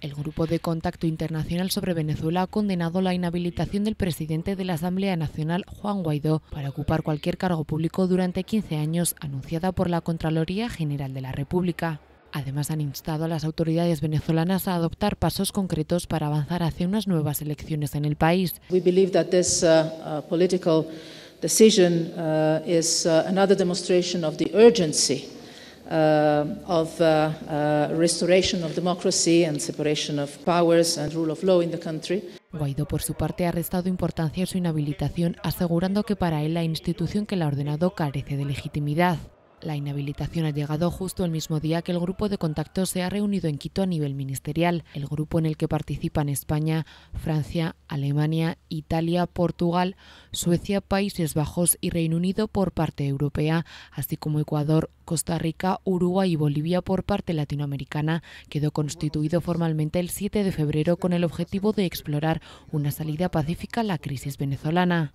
El Grupo de Contacto Internacional sobre Venezuela ha condenado la inhabilitación del presidente de la Asamblea Nacional, Juan Guaidó, para ocupar cualquier cargo público durante 15 años, anunciada por la Contraloría General de la República. Además, han instado a las autoridades venezolanas a adoptar pasos concretos para avanzar hacia unas nuevas elecciones en el país. Uh, uh, decision uh, is another demonstration Uh, of uh, uh, restoration of democracy and separation of powers and rule of law in the country. Guaidó, por su parte, ha restado importancia a su inhabilitación, asegurando que para él la institución que la ha ordenado carece de legitimidad. La inhabilitación ha llegado justo el mismo día que el grupo de contacto se ha reunido en Quito a nivel ministerial, el grupo en el que participan España, Francia, Alemania, Italia, Portugal, Suecia, Países Bajos y Reino Unido por parte europea, así como Ecuador, Costa Rica, Uruguay y Bolivia por parte latinoamericana, quedó constituido formalmente el 7 de febrero con el objetivo de explorar una salida pacífica a la crisis venezolana.